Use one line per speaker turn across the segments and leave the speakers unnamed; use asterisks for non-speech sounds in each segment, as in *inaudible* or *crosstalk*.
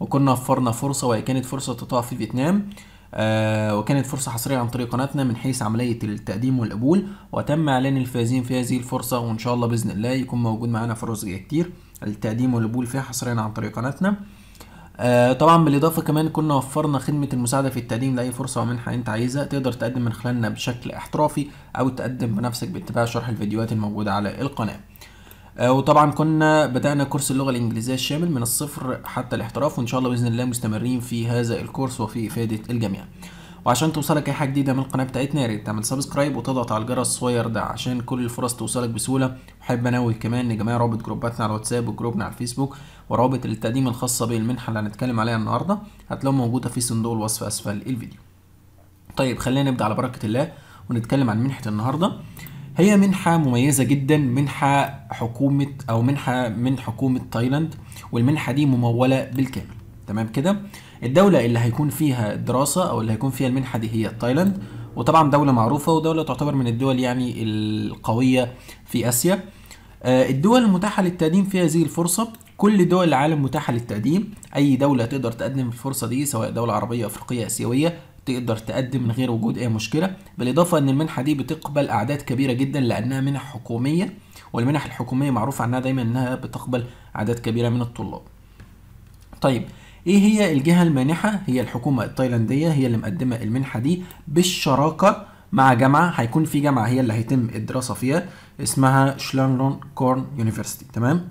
وكنا وفرنا فرصه وهي كانت فرصه تطوع في فيتنام آه وكانت فرصة حصرية عن طريق قناتنا من حيث عملية التقديم والقبول وتم إعلان الفائزين في هذه الفرصة وإن شاء الله بإذن الله يكون موجود معانا فرص جاية كتير التقديم والقبول فيها حصريا عن طريق قناتنا آه طبعا بالاضافه كمان كنا وفرنا خدمه المساعده في التقديم لاي فرصه ومنحه انت عايزها تقدر تقدم من خلالنا بشكل احترافي او تقدم بنفسك باتباع شرح الفيديوهات الموجوده على القناه آه، وطبعا كنا بدأنا كورس اللغة الإنجليزية الشامل من الصفر حتى الاحتراف وإن شاء الله بإذن الله مستمرين في هذا الكورس وفي إفادة الجميع وعشان توصلك أي حاجة جديدة من القناة بتاعتنا يا ريت تعمل سبسكرايب وتضغط على الجرس الصغير ده عشان كل الفرص توصلك بسهولة وحابب أنوه كمان لجميع رابط جروباتنا على الواتساب وجروبنا على الفيسبوك ورابط التقديم الخاصة بالمنحة اللي هنتكلم عليها النهاردة هتلاقوها موجودة في صندوق الوصف أسفل الفيديو. طيب خلينا نبدأ على بركة الله ونتكلم عن منحة النهاردة. هي منحة مميزة جدا منحة حكومة أو منحة من حكومة تايلاند والمنحة دي ممولة بالكامل تمام كده الدولة اللي هيكون فيها الدراسة أو اللي هيكون فيها المنحة دي هي تايلاند وطبعا دولة معروفة ودولة تعتبر من الدول يعني القوية في آسيا آه، الدول المتاحة للتقديم في هذه الفرصة كل دول العالم متاحة للتقديم أي دولة تقدر تقدم الفرصة دي سواء دولة عربية أفريقية آسيوية تقدر تقدم من غير وجود اي مشكله بالاضافه ان المنحه دي بتقبل اعداد كبيره جدا لانها منح حكوميه والمنح الحكوميه معروف عنها دايما انها بتقبل اعداد كبيره من الطلاب طيب ايه هي الجهه المانحه هي الحكومه التايلانديه هي اللي مقدمه المنحه دي بالشراكه مع جامعه هيكون في جامعه هي اللي هيتم الدراسه فيها اسمها شلانلون كورن يونيفرسيتي تمام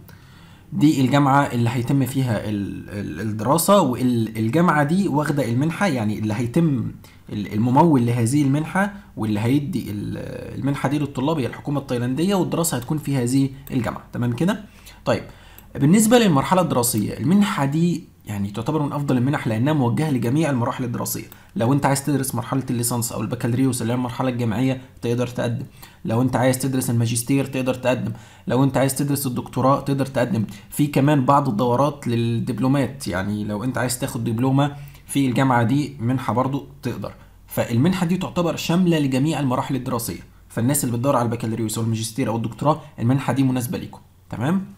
دي الجامعه اللي هيتم فيها الدراسه والجامعه دي واخده المنحه يعني اللي هيتم الممول لهذه المنحه واللي هيدي المنحه دي للطلاب هي الحكومه التايلانديه والدراسه هتكون في هذه الجامعه تمام كده طيب بالنسبه للمرحله الدراسيه المنحه دي يعني تعتبر من افضل المنح لانها موجهه لجميع المراحل الدراسيه لو انت عايز تدرس مرحله الليسانس او البكالوريوس اللي هي المرحله الجامعيه تقدر تقدم لو انت عايز تدرس الماجستير تقدر تقدم لو انت عايز تدرس الدكتوراه تقدر تقدم في كمان بعض الدورات للدبلومات يعني لو انت عايز تاخد دبلومه في الجامعه دي منحه برضو تقدر فالمنحه دي تعتبر شامله لجميع المراحل الدراسيه فالناس اللي بتدور على البكالوريوس او الماجستير او الدكتوراه المنحه دي مناسبه ليكم تمام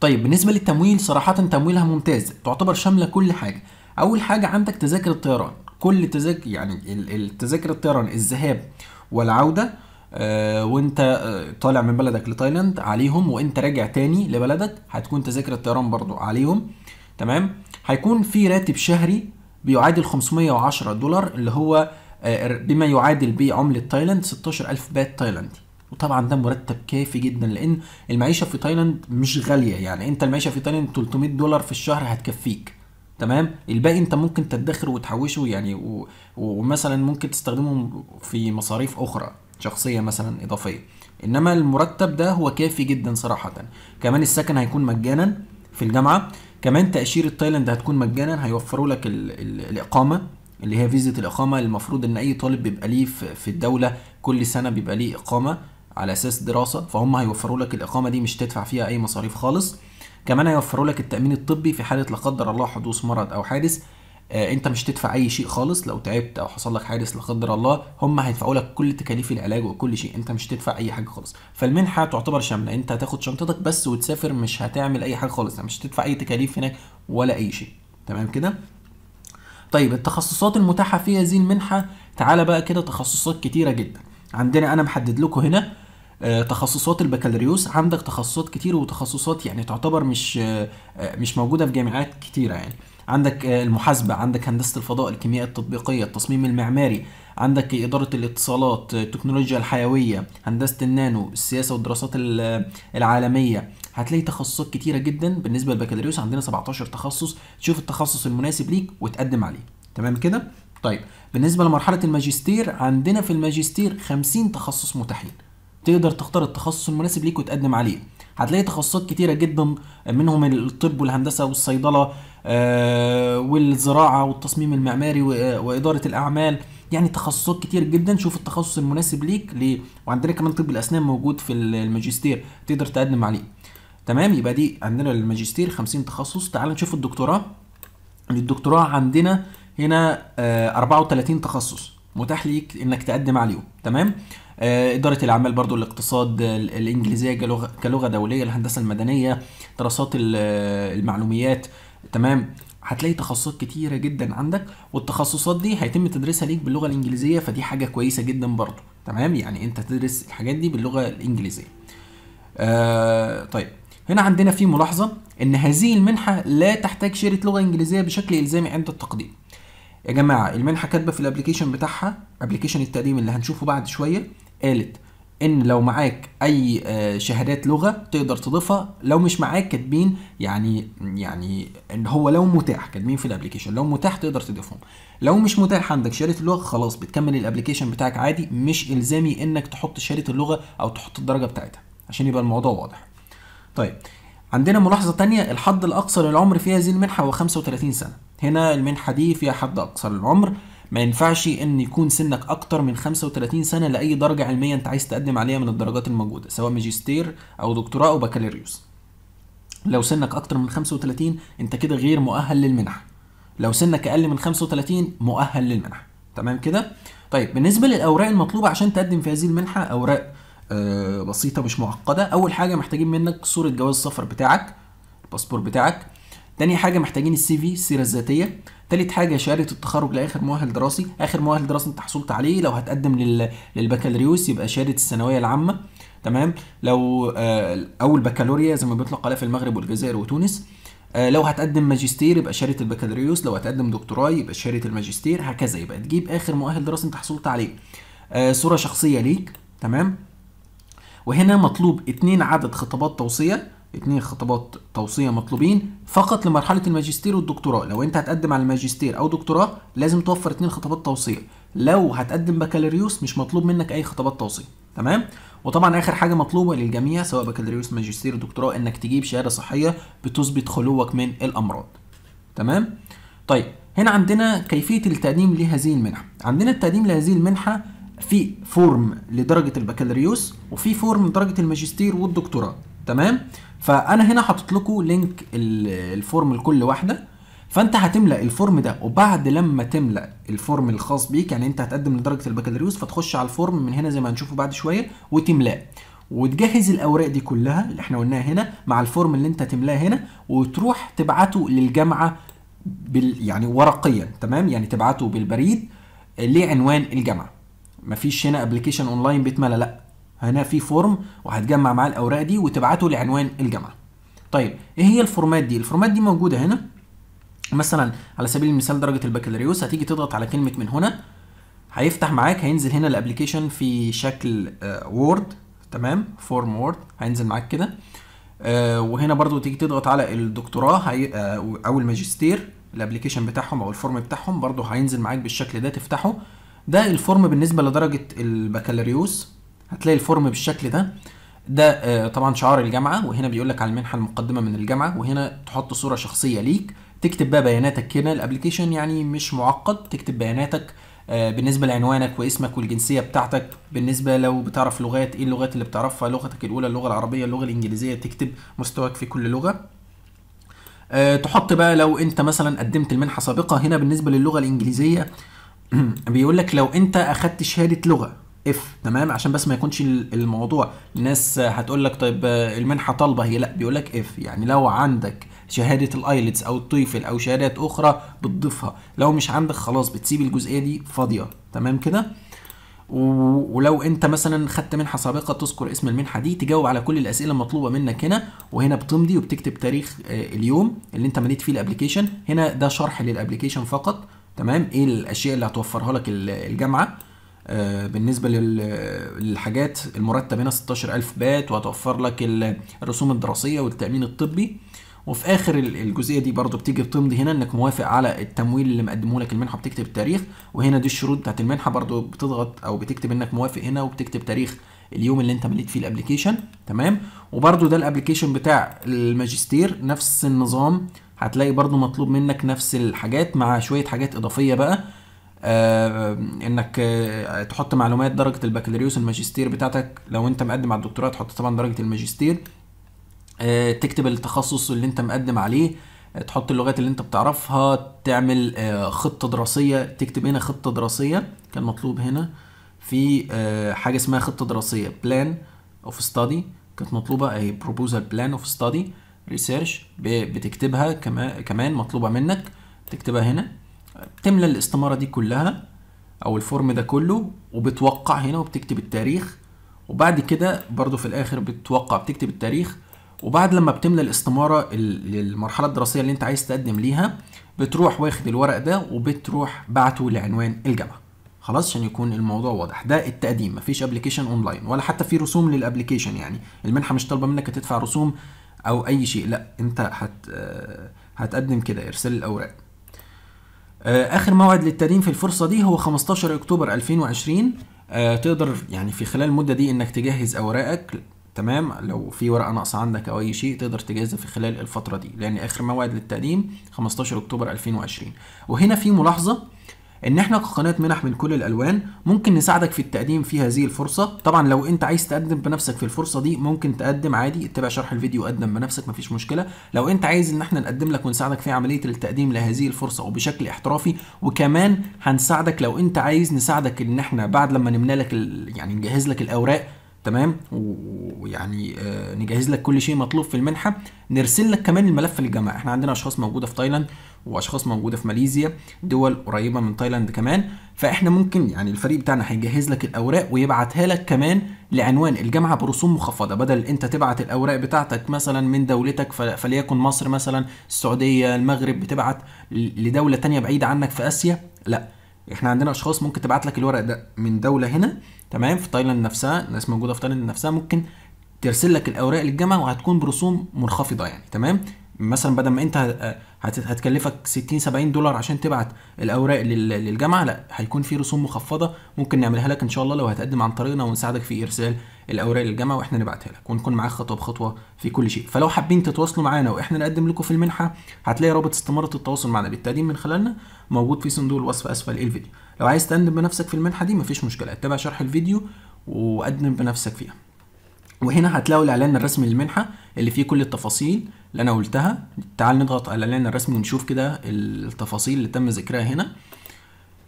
طيب بالنسبه للتمويل صراحه تمويلها ممتاز تعتبر شامله كل حاجه اول حاجه عندك تذاكر الطيران كل يعني تذاكر يعني التذاكر الطيران الذهاب والعوده آه، وانت آه، طالع من بلدك لتايلاند عليهم وانت راجع تاني لبلدك هتكون تذاكر الطيران برضو عليهم تمام هيكون في راتب شهري بيعادل 510 دولار اللي هو آه، بما يعادل بعملة تايلاند 16000 بات تايلاندي وطبعا ده مرتب كافي جدا لان المعيشه في تايلاند مش غاليه يعني انت المعيشه في تايلاند 300 دولار في الشهر هتكفيك تمام الباقي انت ممكن تدخر وتحوشه يعني ومثلا ممكن تستخدمه في مصاريف اخرى شخصيه مثلا اضافيه انما المرتب ده هو كافي جدا صراحه كمان السكن هيكون مجانا في الجامعه كمان تاشيره تايلاند هتكون مجانا هيوفروا لك الـ الـ الاقامه اللي هي فيزة الإقامة المفروض إن أي طالب بيبقى ليه في الدولة كل سنة بيبقى ليه إقامة على اساس دراسه فهم هيوفروا لك الاقامه دي مش تدفع فيها اي مصاريف خالص كمان هيوفروا لك التامين الطبي في حاله لا قدر الله حدوث مرض او حادث آه، انت مش تدفع اي شيء خالص لو تعبت او حصل لك حادث لا قدر الله هم هيدفعوا لك كل تكاليف العلاج وكل شيء انت مش تدفع اي حاجه خالص فالمنحه تعتبر شامله انت هتاخد شنطتك بس وتسافر مش هتعمل اي حاجه خالص مش هتدفع اي تكاليف هناك ولا اي شيء تمام كده طيب التخصصات المتاحه في هذه المنحه تعالى بقى كده تخصصات كتيره جدا عندنا انا محدد لكم هنا آه، تخصصات البكالوريوس عندك تخصصات كتير وتخصصات يعني تعتبر مش آه، مش موجوده في جامعات كتيره يعني عندك آه، المحاسبه عندك هندسه الفضاء الكيمياء التطبيقيه التصميم المعماري عندك إدارة الاتصالات التكنولوجيا الحيوية هندسة النانو السياسة والدراسات العالمية هتلاقي تخصصات كتيرة جدا بالنسبة للبكالوريوس عندنا 17 تخصص تشوف التخصص المناسب ليك وتقدم عليه تمام كده؟ طيب بالنسبة لمرحلة الماجستير عندنا في الماجستير 50 تخصص متاحين تقدر تختار التخصص المناسب ليك وتقدم عليه هتلاقي تخصصات كتيره جدا منهم الطب والهندسه والصيدله آه، والزراعه والتصميم المعماري آه، واداره الاعمال يعني تخصصات كتير جدا شوف التخصص المناسب ليك ليه وعندنا كمان طب الاسنان موجود في الماجستير تقدر تقدم عليه تمام يبقى دي عندنا الماجستير 50 تخصص تعال نشوف الدكتوراه الدكتوراه عندنا هنا 34 آه، تخصص متاح ليك انك تقدم عليهم تمام آه، اداره الاعمال برضو الاقتصاد الانجليزيه كلغه دوليه الهندسه المدنيه دراسات المعلوميات تمام هتلاقي تخصصات كتيرة جدا عندك والتخصصات دي هيتم تدريسها ليك باللغة الإنجليزية فدي حاجة كويسة جدا برضو تمام يعني أنت تدرس الحاجات دي باللغة الإنجليزية آه طيب هنا عندنا في ملاحظة إن هذه المنحة لا تحتاج شيرة لغة إنجليزية بشكل إلزامي عند التقديم يا جماعة المنحة كاتبة في الأبليكيشن بتاعها أبليكيشن التقديم اللي هنشوفه بعد شوية قالت ان لو معاك اي آه، شهادات لغه تقدر تضيفها لو مش معاك كاتبين يعني يعني ان هو لو متاح كاتبين في الابلكيشن لو متاح تقدر تضيفهم لو مش متاح عندك شهاده اللغه خلاص بتكمل الابلكيشن بتاعك عادي مش الزامي انك تحط شهاده اللغه او تحط الدرجه بتاعتها عشان يبقى الموضوع واضح طيب عندنا ملاحظه تانية الحد الاقصى للعمر في هذه المنحه هو 35 سنه هنا المنحه دي فيها حد اقصى للعمر ما ينفعش ان يكون سنك اكتر من 35 سنه لاي درجه علميه انت عايز تقدم عليها من الدرجات الموجوده سواء ماجستير او دكتوراه او بكالوريوس لو سنك اكتر من 35 انت كده غير مؤهل للمنح لو سنك اقل من 35 مؤهل للمنح تمام كده طيب بالنسبه للاوراق المطلوبه عشان تقدم في هذه المنحه اوراق آه، بسيطه مش معقده اول حاجه محتاجين منك صوره جواز السفر بتاعك الباسبور بتاعك تاني حاجه محتاجين السي في السيره الذاتيه تالت حاجة شهادة التخرج لآخر مؤهل دراسي، آخر مؤهل دراسي أنت حصلت عليه لو هتقدم للبكالوريوس يبقى شهادة الثانوية العامة، تمام؟ لو آه، أول أو البكالوريا زي ما بيطلق عليها في المغرب والجزائر وتونس، آه، لو هتقدم ماجستير يبقى شهادة البكالوريوس، لو هتقدم دكتوراه يبقى شهادة الماجستير، هكذا يبقى تجيب آخر مؤهل دراسي أنت حصلت عليه. آه، صورة شخصية ليك، تمام؟ وهنا مطلوب اتنين عدد خطابات توصية اثنين خطابات توصيه مطلوبين فقط لمرحله الماجستير والدكتوراه لو انت هتقدم على الماجستير او دكتوراه لازم توفر اثنين خطابات توصيه لو هتقدم بكالوريوس مش مطلوب منك اي خطابات توصيه تمام وطبعا اخر حاجه مطلوبه للجميع سواء بكالوريوس ماجستير دكتوراه انك تجيب شهاده صحيه بتثبت خلوك من الامراض تمام طيب هنا عندنا كيفيه التقديم لهذه المنحه عندنا التقديم لهذه المنحه في فورم لدرجه البكالوريوس وفي فورم لدرجه الماجستير والدكتوراه تمام فانا هنا حاطط لكم لينك الفورم لكل واحده فانت هتملا الفورم ده وبعد لما تملا الفورم الخاص بيك يعني انت هتقدم لدرجه البكالوريوس فتخش على الفورم من هنا زي ما هنشوفه بعد شويه وتملاه وتجهز الاوراق دي كلها اللي احنا قلناها هنا مع الفورم اللي انت هتملاه هنا وتروح تبعته للجامعه بال يعني ورقيا تمام يعني تبعته بالبريد لعنوان الجامعه مفيش هنا ابلكيشن اونلاين بيتملى لا هنا في فورم وهتجمع معاه الاوراق دي وتبعته لعنوان الجامعه طيب ايه هي الفورمات دي الفورمات دي موجوده هنا مثلا على سبيل المثال درجه البكالوريوس هتيجي تضغط على كلمه من هنا هيفتح معاك هينزل هنا الابلكيشن في شكل وورد آه، تمام فورم وورد هينزل معاك كده آه وهنا برضو تيجي تضغط على الدكتوراه هي آه او الماجستير الابلكيشن بتاعهم او الفورم بتاعهم برضو هينزل معاك بالشكل ده تفتحه ده الفورم بالنسبه لدرجه البكالوريوس هتلاقي الفورم بالشكل ده ده آه، طبعا شعار الجامعه وهنا بيقول لك على المنحه المقدمه من الجامعه وهنا تحط صوره شخصيه ليك تكتب بقى بياناتك هنا الابلكيشن يعني مش معقد تكتب بياناتك آه، بالنسبه لعنوانك واسمك والجنسيه بتاعتك بالنسبه لو بتعرف لغات ايه اللغات اللي بتعرفها لغتك الاولى اللغه العربيه اللغه الانجليزيه تكتب مستواك في كل لغه آه، تحط بقى لو انت مثلا قدمت المنحه سابقه هنا بالنسبه للغه الانجليزيه *clears throat* بيقول لك لو انت اخدت شهاده لغه اف تمام عشان بس ما يكونش الموضوع الناس هتقول لك طيب آه، المنحه طالبه هي لا بيقول لك اف يعني لو عندك شهاده الايلتس او التويفل او شهادات اخرى بتضيفها لو مش عندك خلاص بتسيب الجزئيه دي فاضيه تمام كده ولو انت مثلا خدت منحه سابقه تذكر اسم المنحه دي تجاوب على كل الاسئله المطلوبه منك هنا وهنا بتمضي وبتكتب تاريخ آه، اليوم اللي انت مليت فيه الابلكيشن هنا ده شرح للابلكيشن فقط تمام ايه الاشياء اللي هتوفرها لك الجامعه آه، بالنسبه للحاجات المرتب هنا 16000 بات وهتوفر لك الرسوم الدراسيه والتامين الطبي وفي اخر الجزئيه دي برضو بتيجي بتمضي هنا انك موافق على التمويل اللي مقدمه لك المنحه بتكتب التاريخ وهنا دي الشروط بتاعت المنحه برضو بتضغط او بتكتب انك موافق هنا وبتكتب تاريخ اليوم اللي انت مليت فيه الابلكيشن تمام وبرضو ده الابلكيشن بتاع الماجستير نفس النظام هتلاقي برضو مطلوب منك نفس الحاجات مع شويه حاجات اضافيه بقى آه، انك آه، تحط معلومات درجه البكالوريوس الماجستير بتاعتك لو انت مقدم على الدكتوراه تحط طبعا درجه الماجستير آه، تكتب التخصص اللي انت مقدم عليه تحط اللغات اللي انت بتعرفها تعمل خطه دراسيه تكتب هنا خطه دراسيه كان مطلوب هنا في حاجه اسمها خطه دراسيه بلان اوف ستادي كانت مطلوبه اهي بروبوزال بلان اوف ستادي ريسيرش بتكتبها كمان مطلوبه منك تكتبها هنا تملى الاستمارة دي كلها أو الفورم ده كله وبتوقع هنا وبتكتب التاريخ وبعد كده برضو في الآخر بتوقع بتكتب التاريخ وبعد لما بتملى الاستمارة للمرحلة الدراسية اللي أنت عايز تقدم ليها بتروح واخد الورق ده وبتروح بعته لعنوان الجامعة خلاص عشان يكون الموضوع واضح ده التقديم مفيش ابلكيشن اونلاين ولا حتى في رسوم للابلكيشن يعني المنحه مش طالبه منك تدفع رسوم او اي شيء لا انت هت آه، هتقدم كده ارسال الاوراق آه، اخر موعد للترين في الفرصه دي هو 15 اكتوبر 2020 آه تقدر يعني في خلال المده دي انك تجهز اوراقك تمام لو في ورقه ناقصه عندك او اي شيء تقدر تجهزها في خلال الفتره دي لان اخر موعد للتقديم 15 اكتوبر 2020 وهنا في ملاحظه ان احنا كقناه منح من كل الالوان ممكن نساعدك في التقديم في هذه الفرصه طبعا لو انت عايز تقدم بنفسك في الفرصه دي ممكن تقدم عادي اتبع شرح الفيديو وقدم بنفسك مفيش مشكله لو انت عايز ان احنا نقدم لك ونساعدك في عمليه التقديم لهذه الفرصه وبشكل احترافي وكمان هنساعدك لو انت عايز نساعدك ان احنا بعد لما نمنا لك يعني نجهز لك الاوراق تمام ويعني آه، نجهز لك كل شيء مطلوب في المنحه نرسل لك كمان الملف للجامعه احنا عندنا اشخاص موجوده في تايلاند واشخاص موجوده في ماليزيا دول قريبه من تايلاند كمان فاحنا ممكن يعني الفريق بتاعنا هيجهز لك الاوراق ويبعتها لك كمان لعنوان الجامعه برسوم مخفضه بدل انت تبعت الاوراق بتاعتك مثلا من دولتك فليكن مصر مثلا السعوديه المغرب بتبعت لدوله تانية بعيده عنك في اسيا لا احنا عندنا اشخاص ممكن تبعت لك الورق ده من دوله هنا تمام في تايلاند نفسها الناس موجوده في تايلاند نفسها ممكن ترسل لك الاوراق للجامعه وهتكون برسوم منخفضه يعني تمام مثلا بدل ما انت آه، هتكلفك 60 70 دولار عشان تبعت الاوراق للجامعه لا هيكون في رسوم مخفضه ممكن نعملها لك ان شاء الله لو هتقدم عن طريقنا ونساعدك في ارسال الاوراق للجامعه واحنا نبعتها لك ونكون معاك خطوه بخطوه في كل شيء فلو حابين تتواصلوا معانا واحنا نقدم لكم في المنحه هتلاقي رابط استماره التواصل معنا بالتقديم من خلالنا موجود في صندوق الوصف اسفل الفيديو لو عايز تقدم بنفسك في المنحه دي مفيش مشكله اتبع شرح الفيديو وقدم بنفسك فيها وهنا هتلاقوا الاعلان الرسمي للمنحه اللي فيه كل التفاصيل اللي انا قلتها تعال نضغط على الاعلان الرسمي ونشوف كده التفاصيل اللي تم ذكرها هنا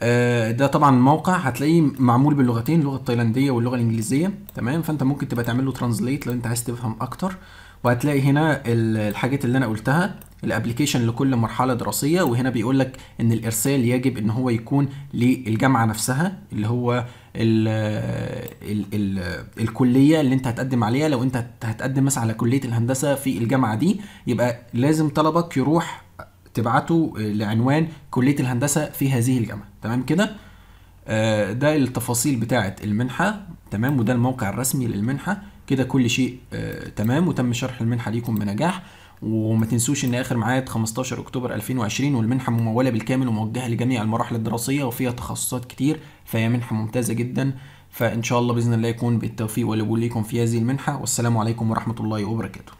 آه، ده طبعا الموقع هتلاقيه معمول باللغتين اللغه التايلانديه واللغه الانجليزيه تمام فانت ممكن تبقى تعمل له ترانزليت لو انت عايز تفهم اكتر وهتلاقي هنا الحاجات اللي انا قلتها الابلكيشن لكل مرحله دراسيه وهنا بيقول لك ان الارسال يجب ان هو يكون للجامعه نفسها اللي هو ال ال الـ الكليه اللي انت هتقدم عليها لو انت هتقدم مثلا على كليه الهندسه في الجامعه دي يبقى لازم طلبك يروح تبعته لعنوان كليه الهندسه في هذه الجامعه تمام كده آه، ده التفاصيل بتاعه المنحه تمام وده الموقع الرسمي للمنحه كده كل شيء آه، تمام وتم شرح المنحه ليكم بنجاح وما تنسوش ان اخر ميعاد 15 اكتوبر 2020 والمنحه مموله بالكامل وموجهه لجميع المراحل الدراسيه وفيها تخصصات كتير فهي منحه ممتازه جدا فان شاء الله باذن الله يكون بالتوفيق والقبول ليكم في هذه المنحه والسلام عليكم ورحمه الله وبركاته